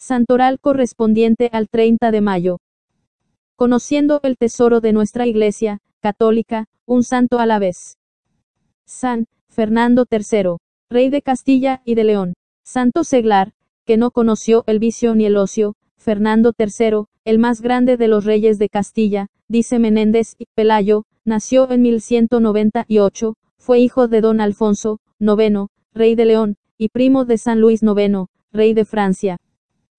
Santoral correspondiente al 30 de mayo. Conociendo el tesoro de nuestra Iglesia, católica, un santo a la vez. San, Fernando III, rey de Castilla y de León. Santo seglar, que no conoció el vicio ni el ocio, Fernando III, el más grande de los reyes de Castilla, dice Menéndez y Pelayo, nació en 1198, fue hijo de don Alfonso, IX, rey de León, y primo de San Luis IX, rey de Francia.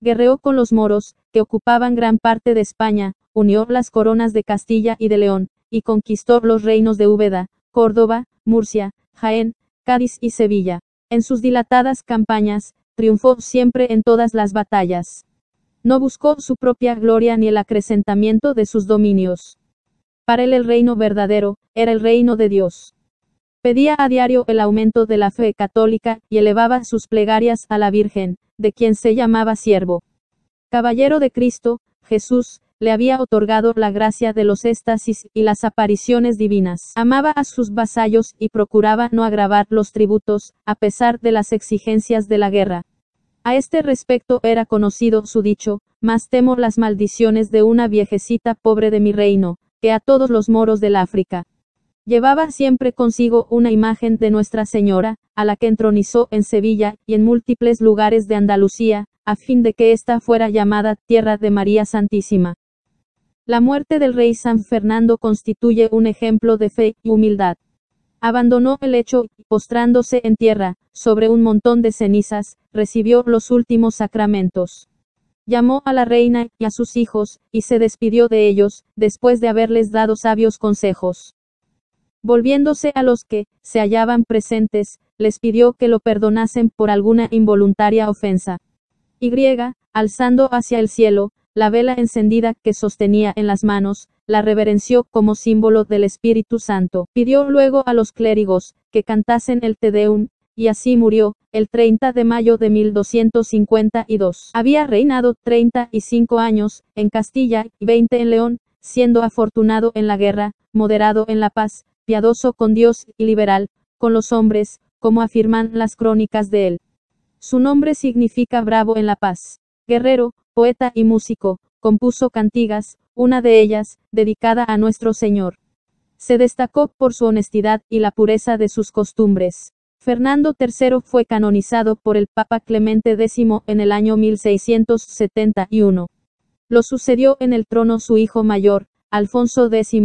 Guerreó con los moros, que ocupaban gran parte de España, unió las coronas de Castilla y de León, y conquistó los reinos de Úbeda, Córdoba, Murcia, Jaén, Cádiz y Sevilla. En sus dilatadas campañas, triunfó siempre en todas las batallas. No buscó su propia gloria ni el acrecentamiento de sus dominios. Para él el reino verdadero, era el reino de Dios. Pedía a diario el aumento de la fe católica y elevaba sus plegarias a la Virgen, de quien se llamaba siervo. Caballero de Cristo, Jesús, le había otorgado la gracia de los éxtasis y las apariciones divinas. Amaba a sus vasallos y procuraba no agravar los tributos, a pesar de las exigencias de la guerra. A este respecto era conocido su dicho, más temo las maldiciones de una viejecita pobre de mi reino, que a todos los moros del África. Llevaba siempre consigo una imagen de Nuestra Señora, a la que entronizó en Sevilla y en múltiples lugares de Andalucía, a fin de que ésta fuera llamada Tierra de María Santísima. La muerte del rey San Fernando constituye un ejemplo de fe y humildad. Abandonó el hecho, y postrándose en tierra, sobre un montón de cenizas, recibió los últimos sacramentos. Llamó a la reina y a sus hijos, y se despidió de ellos, después de haberles dado sabios consejos. Volviéndose a los que se hallaban presentes, les pidió que lo perdonasen por alguna involuntaria ofensa. Y, alzando hacia el cielo, la vela encendida que sostenía en las manos, la reverenció como símbolo del Espíritu Santo. Pidió luego a los clérigos, que cantasen el Te Deum, y así murió, el 30 de mayo de 1252. Había reinado 35 años, en Castilla, y 20 en León, siendo afortunado en la guerra, moderado en la paz, piadoso con Dios y liberal, con los hombres, como afirman las crónicas de él. Su nombre significa bravo en la paz. Guerrero, poeta y músico, compuso cantigas, una de ellas, dedicada a nuestro Señor. Se destacó por su honestidad y la pureza de sus costumbres. Fernando III fue canonizado por el Papa Clemente X en el año 1671. Lo sucedió en el trono su hijo mayor, Alfonso X,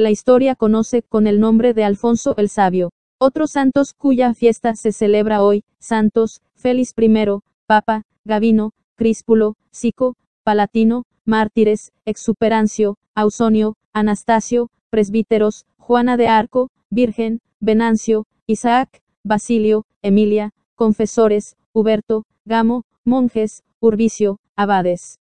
la historia conoce con el nombre de Alfonso el Sabio. Otros santos cuya fiesta se celebra hoy, santos, Félix I, Papa, Gavino, Críspulo, Sico, Palatino, Mártires, Exuperancio, Ausonio, Anastasio, Presbíteros, Juana de Arco, Virgen, Venancio, Isaac, Basilio, Emilia, Confesores, Huberto, Gamo, Monjes, Urbicio, Abades.